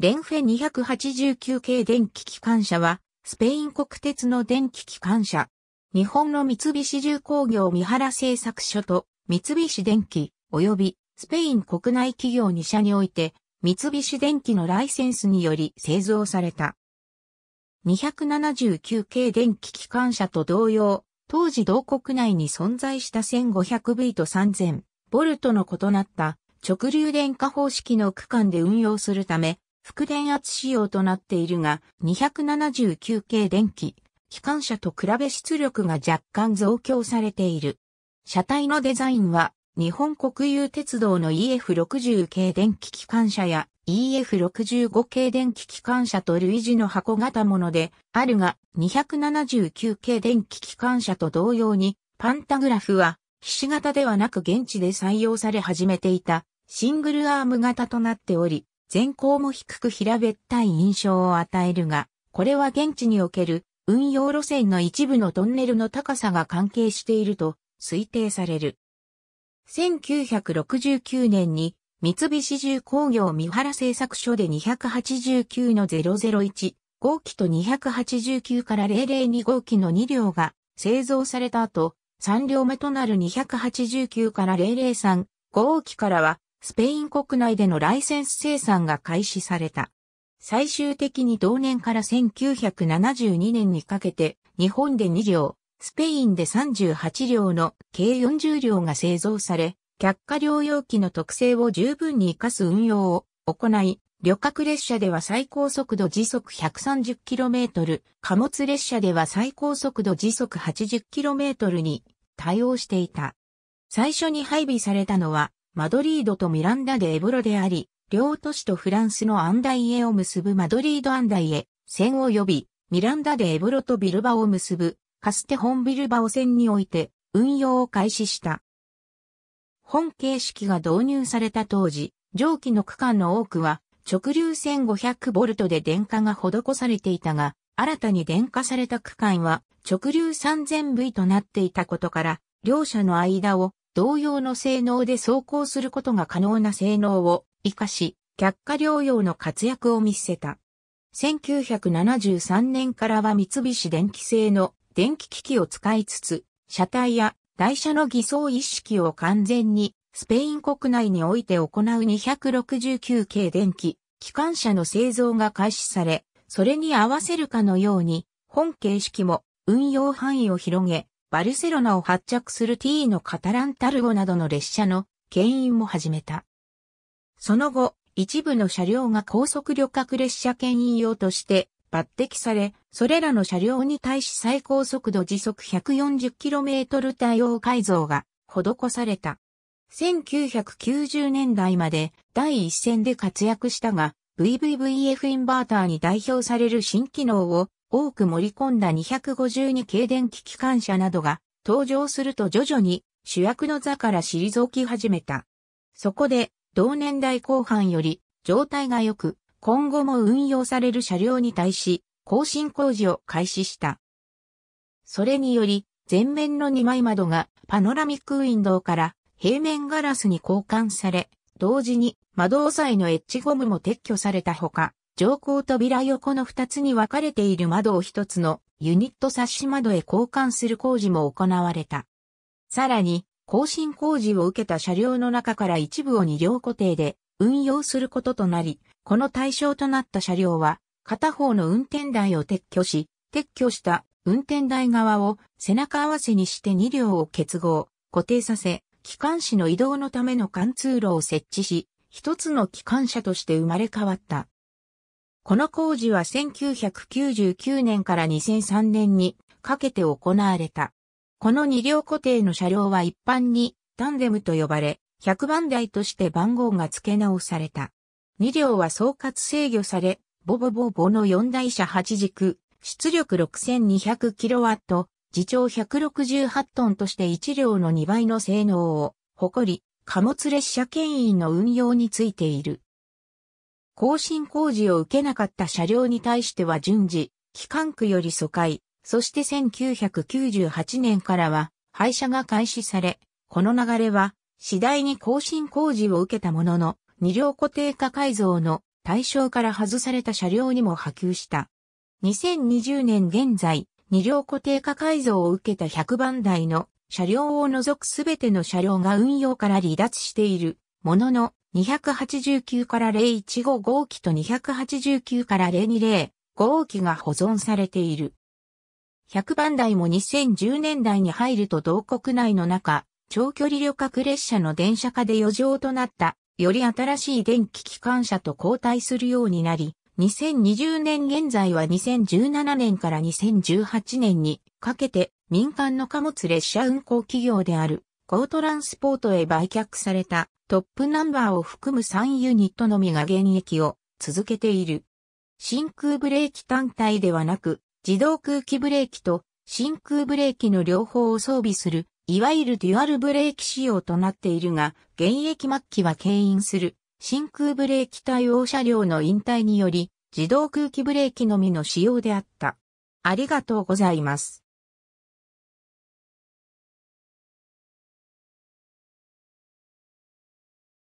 レンフェ289系電気機関車は、スペイン国鉄の電気機関車。日本の三菱重工業三原製作所と三菱電機及びスペイン国内企業2社において三菱電機のライセンスにより製造された。279系電気機関車と同様、当時同国内に存在した 1500V と 3000V の異なった直流電化方式の区間で運用するため、副電圧仕様となっているが、279系電気、機関車と比べ出力が若干増強されている。車体のデザインは、日本国有鉄道の EF60 系電気機関車や EF65 系電気機関車と類似の箱型ものであるが、279系電気機関車と同様に、パンタグラフは、菱型形ではなく現地で採用され始めていた、シングルアーム型となっており、全高も低く平べったい印象を与えるが、これは現地における運用路線の一部のトンネルの高さが関係していると推定される。1969年に三菱重工業三原製作所で289の001号機と289から002号機の2両が製造された後、3両目となる289から003号機からはスペイン国内でのライセンス生産が開始された。最終的に同年から1972年にかけて、日本で2両、スペインで38両の計40両が製造され、客貨療養機の特性を十分に活かす運用を行い、旅客列車では最高速度時速 130km、貨物列車では最高速度時速 80km に対応していた。最初に配備されたのはマドリードとミランダでエブロであり、両都市とフランスのアンダイエを結ぶマドリードアンダイエ線を呼び、ミランダでエブロとビルバを結ぶカステホンビルバオ線において運用を開始した。本形式が導入された当時、蒸気の区間の多くは直流 1500V で電化が施されていたが、新たに電化された区間は直流 3000V となっていたことから、両者の間を同様の性能で走行することが可能な性能を活かし、却下療養の活躍を見せた。1973年からは三菱電機製の電気機器を使いつつ、車体や台車の偽装意識を完全にスペイン国内において行う269系電気、機関車の製造が開始され、それに合わせるかのように、本形式も運用範囲を広げ、バルセロナを発着する T のカタランタルゴなどの列車の牽引も始めた。その後、一部の車両が高速旅客列車牽引用として抜擢され、それらの車両に対し最高速度時速 140km 対応改造が施された。1990年代まで第一線で活躍したが、VVVF インバーターに代表される新機能を多く盛り込んだ252系電気機関車などが登場すると徐々に主役の座から退き始めた。そこで同年代後半より状態が良く今後も運用される車両に対し更新工事を開始した。それにより前面の2枚窓がパノラミックウィンドウから平面ガラスに交換され同時に窓押さえのエッジゴムも撤去されたほか上行扉横の2つに分かれている窓を1つのユニット差し窓へ交換する工事も行われた。さらに、更新工事を受けた車両の中から一部を2両固定で運用することとなり、この対象となった車両は、片方の運転台を撤去し、撤去した運転台側を背中合わせにして2両を結合、固定させ、機関士の移動のための貫通路を設置し、一つの機関車として生まれ変わった。この工事は1999年から2003年にかけて行われた。この二両固定の車両は一般にタンデムと呼ばれ、100番台として番号が付け直された。二両は総括制御され、ボボボボの四台車八軸、出力 6200kW、自長168トンとして1両の2倍の性能を誇り、貨物列車牽引の運用についている。更新工事を受けなかった車両に対しては順次、機関区より疎開、そして1998年からは廃車が開始され、この流れは次第に更新工事を受けたものの、二両固定化改造の対象から外された車両にも波及した。2020年現在、二両固定化改造を受けた100番台の車両を除くすべての車両が運用から離脱しているものの、289から015号機と289から020号機が保存されている。100番台も2010年代に入ると同国内の中、長距離旅客列車の電車化で余剰となった、より新しい電気機関車と交代するようになり、2020年現在は2017年から2018年にかけて民間の貨物列車運行企業である、ゴートランスポートへ売却されたトップナンバーを含む3ユニットのみが現役を続けている。真空ブレーキ単体ではなく、自動空気ブレーキと真空ブレーキの両方を装備する、いわゆるデュアルブレーキ仕様となっているが、現役末期は牽引する真空ブレーキ対応車両の引退により、自動空気ブレーキのみの使用であった。ありがとうございます。